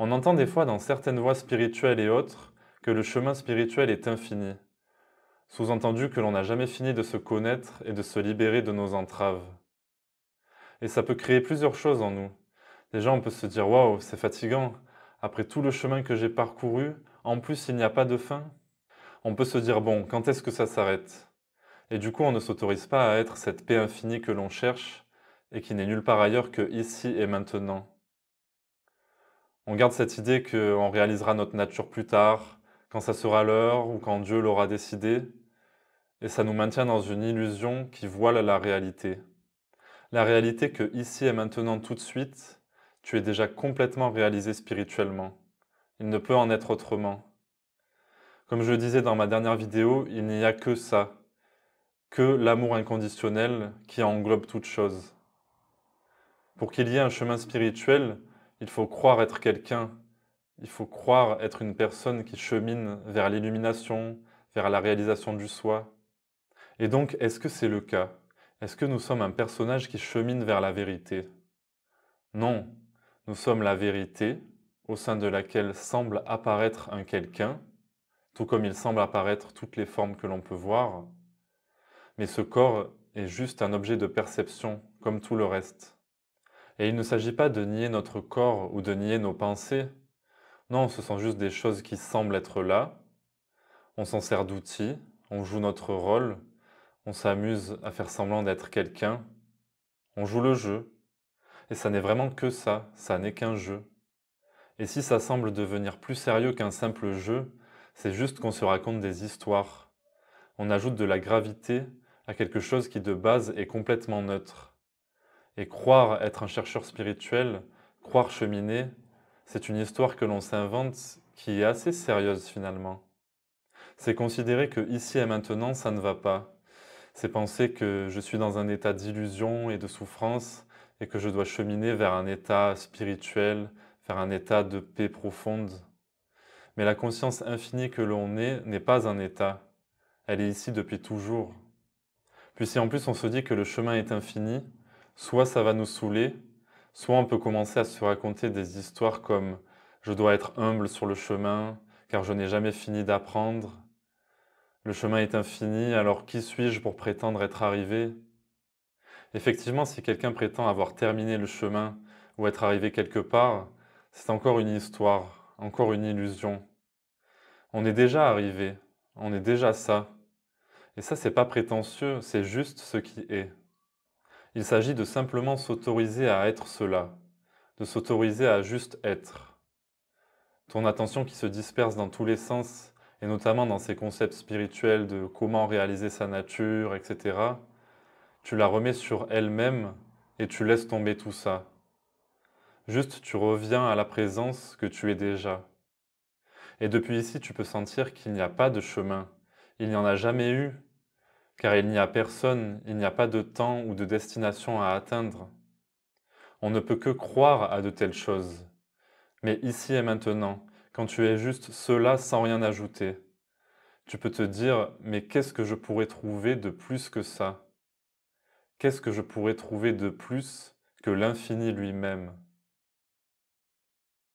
On entend des fois dans certaines voies spirituelles et autres que le chemin spirituel est infini, sous-entendu que l'on n'a jamais fini de se connaître et de se libérer de nos entraves. Et ça peut créer plusieurs choses en nous. Déjà, on peut se dire Waouh, c'est fatigant, après tout le chemin que j'ai parcouru, en plus il n'y a pas de fin. On peut se dire Bon, quand est-ce que ça s'arrête Et du coup, on ne s'autorise pas à être cette paix infinie que l'on cherche et qui n'est nulle part ailleurs que ici et maintenant. On garde cette idée qu'on réalisera notre nature plus tard, quand ça sera l'heure ou quand Dieu l'aura décidé, et ça nous maintient dans une illusion qui voile la réalité. La réalité que ici et maintenant tout de suite, tu es déjà complètement réalisé spirituellement. Il ne peut en être autrement. Comme je le disais dans ma dernière vidéo, il n'y a que ça, que l'amour inconditionnel qui englobe toute chose. Pour qu'il y ait un chemin spirituel, il faut croire être quelqu'un, il faut croire être une personne qui chemine vers l'illumination, vers la réalisation du soi. Et donc, est-ce que c'est le cas Est-ce que nous sommes un personnage qui chemine vers la vérité Non, nous sommes la vérité au sein de laquelle semble apparaître un quelqu'un, tout comme il semble apparaître toutes les formes que l'on peut voir. Mais ce corps est juste un objet de perception, comme tout le reste. Et il ne s'agit pas de nier notre corps ou de nier nos pensées. Non, ce sont juste des choses qui semblent être là. On s'en sert d'outils, on joue notre rôle, on s'amuse à faire semblant d'être quelqu'un, on joue le jeu. Et ça n'est vraiment que ça, ça n'est qu'un jeu. Et si ça semble devenir plus sérieux qu'un simple jeu, c'est juste qu'on se raconte des histoires. On ajoute de la gravité à quelque chose qui de base est complètement neutre. Et croire être un chercheur spirituel, croire cheminer, c'est une histoire que l'on s'invente qui est assez sérieuse finalement. C'est considérer que ici et maintenant, ça ne va pas. C'est penser que je suis dans un état d'illusion et de souffrance et que je dois cheminer vers un état spirituel, vers un état de paix profonde. Mais la conscience infinie que l'on est n'est pas un état. Elle est ici depuis toujours. Puis si en plus on se dit que le chemin est infini, soit ça va nous saouler, soit on peut commencer à se raconter des histoires comme je dois être humble sur le chemin, car je n'ai jamais fini d'apprendre. Le chemin est infini, alors qui suis-je pour prétendre être arrivé Effectivement, si quelqu'un prétend avoir terminé le chemin ou être arrivé quelque part, c'est encore une histoire, encore une illusion. On est déjà arrivé, on est déjà ça. Et ça, c'est pas prétentieux, c'est juste ce qui est. Il s'agit de simplement s'autoriser à être cela, de s'autoriser à juste être. Ton attention qui se disperse dans tous les sens, et notamment dans ces concepts spirituels de comment réaliser sa nature, etc., tu la remets sur elle-même et tu laisses tomber tout ça. Juste tu reviens à la présence que tu es déjà. Et depuis ici, tu peux sentir qu'il n'y a pas de chemin. Il n'y en a jamais eu car il n'y a personne, il n'y a pas de temps ou de destination à atteindre. On ne peut que croire à de telles choses. Mais ici et maintenant, quand tu es juste cela sans rien ajouter, tu peux te dire, mais qu'est-ce que je pourrais trouver de plus que ça Qu'est-ce que je pourrais trouver de plus que l'infini lui-même